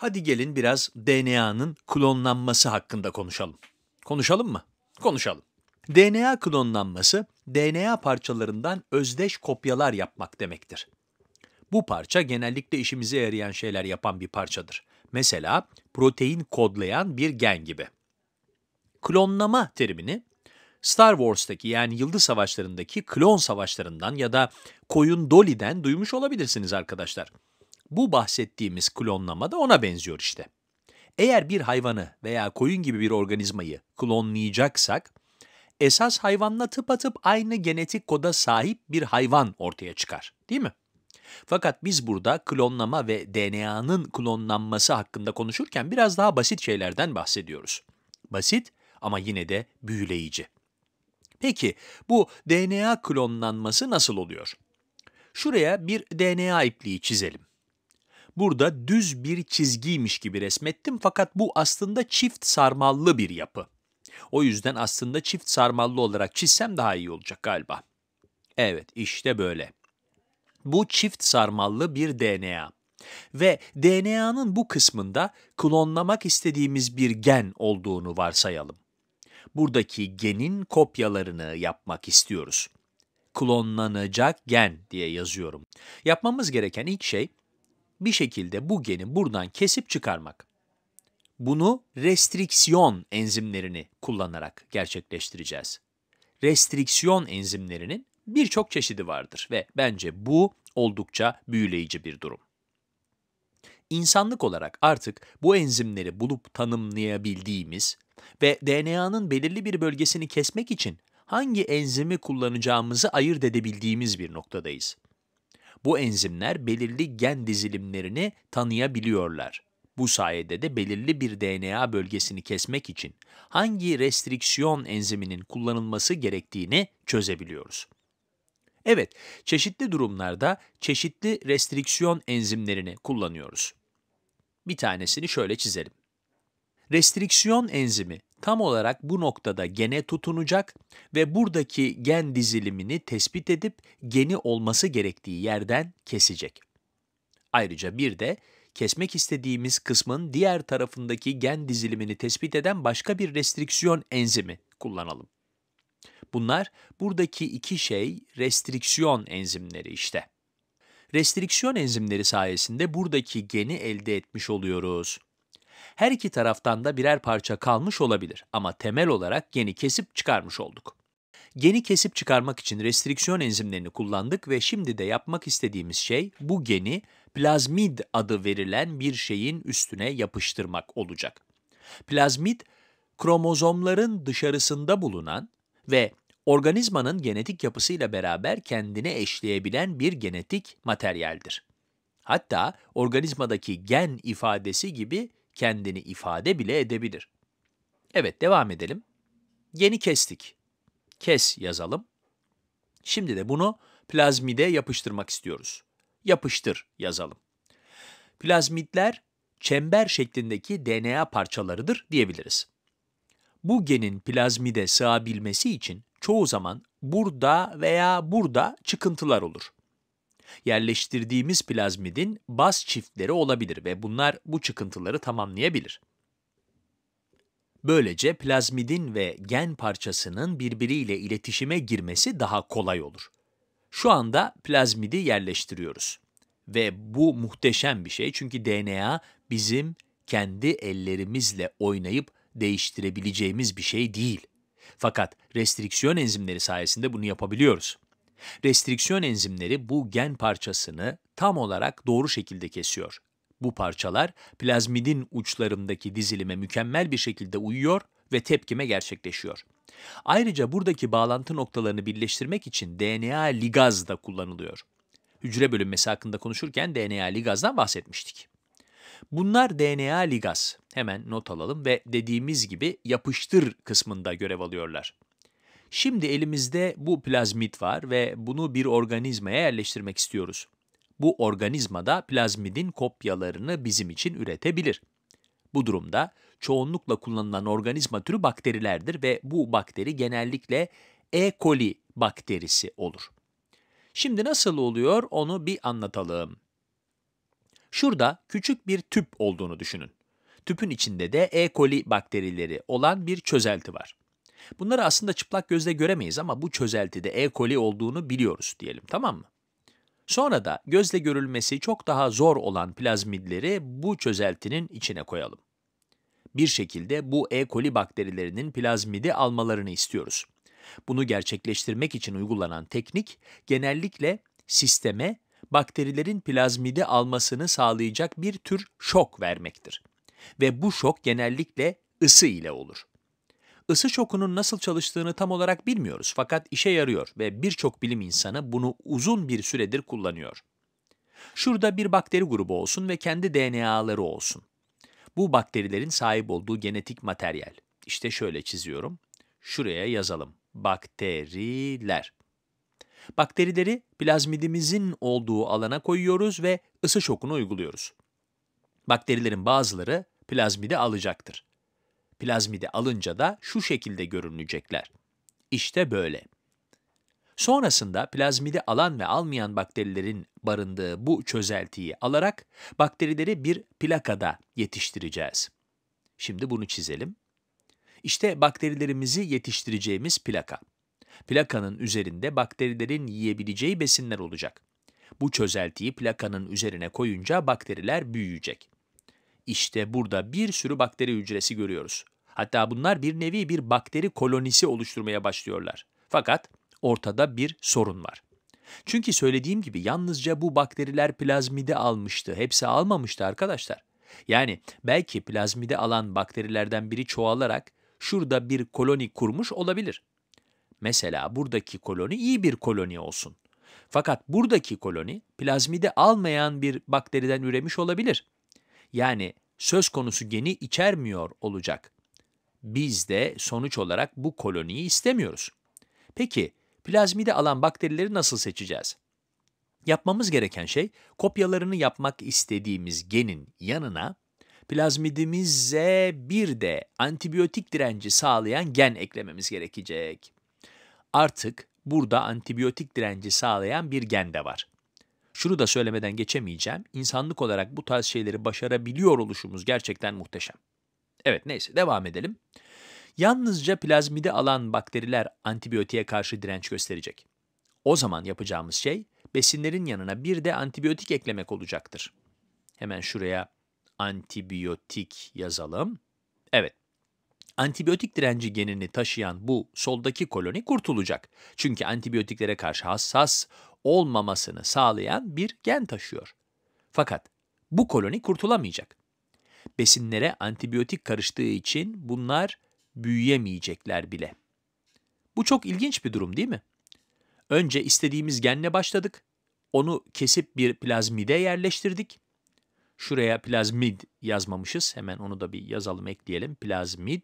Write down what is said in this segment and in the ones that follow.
Hadi gelin biraz DNA'nın klonlanması hakkında konuşalım. Konuşalım mı? Konuşalım. DNA klonlanması, DNA parçalarından özdeş kopyalar yapmak demektir. Bu parça genellikle işimize yarayan şeyler yapan bir parçadır. Mesela protein kodlayan bir gen gibi. Klonlama terimini Star Wars'taki yani Yıldız Savaşları'ndaki klon savaşlarından ya da Koyun Dolly'den duymuş olabilirsiniz arkadaşlar. Bu bahsettiğimiz klonlama da ona benziyor işte. Eğer bir hayvanı veya koyun gibi bir organizmayı klonlayacaksak, esas hayvanla tıpatıp aynı genetik koda sahip bir hayvan ortaya çıkar, değil mi? Fakat biz burada klonlama ve DNA'nın klonlanması hakkında konuşurken biraz daha basit şeylerden bahsediyoruz. Basit ama yine de büyüleyici. Peki bu DNA klonlanması nasıl oluyor? Şuraya bir DNA ipliği çizelim burada düz bir çizgiymiş gibi resmettim fakat bu aslında çift sarmallı bir yapı. O yüzden aslında çift sarmallı olarak çizsem daha iyi olacak galiba. Evet işte böyle. Bu çift sarmallı bir DNA. Ve DNA'nın bu kısmında klonlamak istediğimiz bir gen olduğunu varsayalım. Buradaki genin kopyalarını yapmak istiyoruz. Klonlanacak gen diye yazıyorum. Yapmamız gereken ilk şey bir şekilde bu geni buradan kesip çıkarmak. Bunu restriksiyon enzimlerini kullanarak gerçekleştireceğiz. Restriksiyon enzimlerinin birçok çeşidi vardır ve bence bu oldukça büyüleyici bir durum. İnsanlık olarak artık bu enzimleri bulup tanımlayabildiğimiz ve DNA'nın belirli bir bölgesini kesmek için hangi enzimi kullanacağımızı ayırt edebildiğimiz bir noktadayız. Bu enzimler belirli gen dizilimlerini tanıyabiliyorlar. Bu sayede de belirli bir DNA bölgesini kesmek için hangi restriksiyon enziminin kullanılması gerektiğini çözebiliyoruz. Evet, çeşitli durumlarda çeşitli restriksiyon enzimlerini kullanıyoruz. Bir tanesini şöyle çizelim. Restriksiyon enzimi tam olarak bu noktada gene tutunacak ve buradaki gen dizilimini tespit edip geni olması gerektiği yerden kesecek. Ayrıca bir de kesmek istediğimiz kısmın diğer tarafındaki gen dizilimini tespit eden başka bir restriksiyon enzimi kullanalım. Bunlar buradaki iki şey restriksiyon enzimleri işte. Restriksiyon enzimleri sayesinde buradaki geni elde etmiş oluyoruz. Her iki taraftan da birer parça kalmış olabilir ama temel olarak geni kesip çıkarmış olduk. Geni kesip çıkarmak için restriksiyon enzimlerini kullandık ve şimdi de yapmak istediğimiz şey bu geni plazmid adı verilen bir şeyin üstüne yapıştırmak olacak. Plazmid, kromozomların dışarısında bulunan ve organizmanın genetik yapısıyla beraber kendine eşleyebilen bir genetik materyaldir. Hatta organizmadaki gen ifadesi gibi kendini ifade bile edebilir. Evet devam edelim. Yeni kestik. Kes yazalım. Şimdi de bunu plazmide yapıştırmak istiyoruz. Yapıştır yazalım. Plazmitler çember şeklindeki DNA parçalarıdır diyebiliriz. Bu genin plazmide sığabilmesi için çoğu zaman burada veya burada çıkıntılar olur yerleştirdiğimiz plazmidin baz çiftleri olabilir ve bunlar bu çıkıntıları tamamlayabilir. Böylece plazmidin ve gen parçasının birbiriyle iletişime girmesi daha kolay olur. Şu anda plazmidi yerleştiriyoruz. Ve bu muhteşem bir şey çünkü DNA bizim kendi ellerimizle oynayıp değiştirebileceğimiz bir şey değil. Fakat restriksiyon enzimleri sayesinde bunu yapabiliyoruz. Restriksiyon enzimleri bu gen parçasını tam olarak doğru şekilde kesiyor. Bu parçalar plazmidin uçlarındaki dizilime mükemmel bir şekilde uyuyor ve tepkime gerçekleşiyor. Ayrıca buradaki bağlantı noktalarını birleştirmek için DNA ligaz da kullanılıyor. Hücre bölünmesi hakkında konuşurken DNA ligazdan bahsetmiştik. Bunlar DNA ligaz. Hemen not alalım ve dediğimiz gibi yapıştır kısmında görev alıyorlar. Şimdi elimizde bu plazmit var ve bunu bir organizmaya yerleştirmek istiyoruz. Bu organizma da plazmidin kopyalarını bizim için üretebilir. Bu durumda çoğunlukla kullanılan organizma türü bakterilerdir ve bu bakteri genellikle E. coli bakterisi olur. Şimdi nasıl oluyor onu bir anlatalım. Şurada küçük bir tüp olduğunu düşünün. Tüpün içinde de E. coli bakterileri olan bir çözelti var. Bunları aslında çıplak gözle göremeyiz ama bu çözeltide E. coli olduğunu biliyoruz diyelim tamam mı? Sonra da gözle görülmesi çok daha zor olan plazmidleri bu çözeltinin içine koyalım. Bir şekilde bu E. coli bakterilerinin plazmidi almalarını istiyoruz. Bunu gerçekleştirmek için uygulanan teknik genellikle sisteme bakterilerin plazmidi almasını sağlayacak bir tür şok vermektir. Ve bu şok genellikle ısı ile olur. Isı şokunun nasıl çalıştığını tam olarak bilmiyoruz fakat işe yarıyor ve birçok bilim insanı bunu uzun bir süredir kullanıyor. Şurada bir bakteri grubu olsun ve kendi DNA'ları olsun. Bu bakterilerin sahip olduğu genetik materyal. İşte şöyle çiziyorum. Şuraya yazalım. Bakteriler. Bakterileri plazmidimizin olduğu alana koyuyoruz ve ısı şokunu uyguluyoruz. Bakterilerin bazıları plazmidi alacaktır. Plazmidi alınca da şu şekilde görünecekler. İşte böyle. Sonrasında plazmidi alan ve almayan bakterilerin barındığı bu çözeltiyi alarak bakterileri bir plakada yetiştireceğiz. Şimdi bunu çizelim. İşte bakterilerimizi yetiştireceğimiz plaka. Plakanın üzerinde bakterilerin yiyebileceği besinler olacak. Bu çözeltiyi plakanın üzerine koyunca bakteriler büyüyecek. İşte burada bir sürü bakteri hücresi görüyoruz. Hatta bunlar bir nevi bir bakteri kolonisi oluşturmaya başlıyorlar. Fakat ortada bir sorun var. Çünkü söylediğim gibi yalnızca bu bakteriler plazmidi almıştı. Hepsi almamıştı arkadaşlar. Yani belki plazmidi alan bakterilerden biri çoğalarak şurada bir koloni kurmuş olabilir. Mesela buradaki koloni iyi bir koloni olsun. Fakat buradaki koloni plazmidi almayan bir bakteriden üremiş olabilir yani söz konusu geni içermiyor olacak. Biz de sonuç olarak bu koloniyi istemiyoruz. Peki plazmide alan bakterileri nasıl seçeceğiz? Yapmamız gereken şey kopyalarını yapmak istediğimiz genin yanına plazmidimize bir de antibiyotik direnci sağlayan gen eklememiz gerekecek. Artık burada antibiyotik direnci sağlayan bir gen de var şunu da söylemeden geçemeyeceğim. İnsanlık olarak bu tarz şeyleri başarabiliyor oluşumuz gerçekten muhteşem. Evet neyse devam edelim. Yalnızca plazmidi alan bakteriler antibiyotiğe karşı direnç gösterecek. O zaman yapacağımız şey besinlerin yanına bir de antibiyotik eklemek olacaktır. Hemen şuraya antibiyotik yazalım. Evet antibiyotik direnci genini taşıyan bu soldaki koloni kurtulacak. Çünkü antibiyotiklere karşı hassas olmamasını sağlayan bir gen taşıyor. Fakat bu koloni kurtulamayacak. Besinlere antibiyotik karıştığı için bunlar büyüyemeyecekler bile. Bu çok ilginç bir durum değil mi? Önce istediğimiz genle başladık. Onu kesip bir plazmide yerleştirdik. Şuraya plazmid yazmamışız. Hemen onu da bir yazalım, ekleyelim. Plazmid.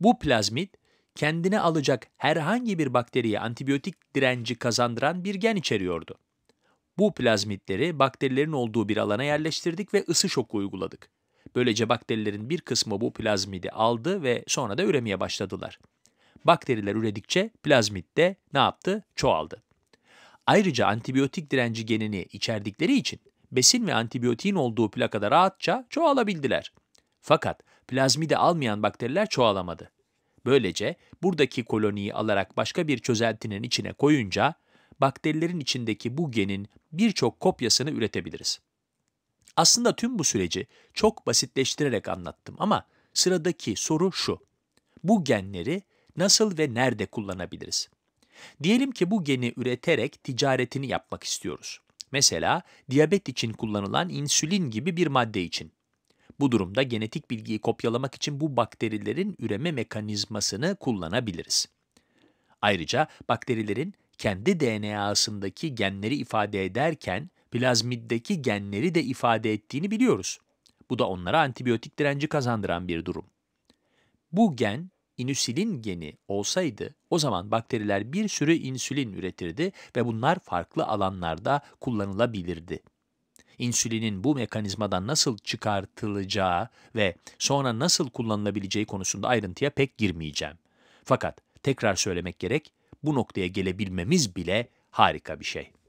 Bu plazmid kendine alacak herhangi bir bakteriye antibiyotik direnci kazandıran bir gen içeriyordu. Bu plazmidleri bakterilerin olduğu bir alana yerleştirdik ve ısı şoku uyguladık. Böylece bakterilerin bir kısmı bu plazmidi aldı ve sonra da üremeye başladılar. Bakteriler üredikçe plazmid de ne yaptı? Çoğaldı. Ayrıca antibiyotik direnci genini içerdikleri için besin ve antibiyotiğin olduğu plakada rahatça çoğalabildiler. Fakat plazmidi almayan bakteriler çoğalamadı. Böylece buradaki koloniyi alarak başka bir çözeltinin içine koyunca bakterilerin içindeki bu genin birçok kopyasını üretebiliriz. Aslında tüm bu süreci çok basitleştirerek anlattım ama sıradaki soru şu. Bu genleri nasıl ve nerede kullanabiliriz? Diyelim ki bu geni üreterek ticaretini yapmak istiyoruz. Mesela diyabet için kullanılan insülin gibi bir madde için. Bu durumda genetik bilgiyi kopyalamak için bu bakterilerin üreme mekanizmasını kullanabiliriz. Ayrıca bakterilerin kendi DNA'sındaki genleri ifade ederken plazmiddeki genleri de ifade ettiğini biliyoruz. Bu da onlara antibiyotik direnci kazandıran bir durum. Bu gen inüsilin geni olsaydı o zaman bakteriler bir sürü insülin üretirdi ve bunlar farklı alanlarda kullanılabilirdi insülinin bu mekanizmadan nasıl çıkartılacağı ve sonra nasıl kullanılabileceği konusunda ayrıntıya pek girmeyeceğim. Fakat tekrar söylemek gerek, bu noktaya gelebilmemiz bile harika bir şey.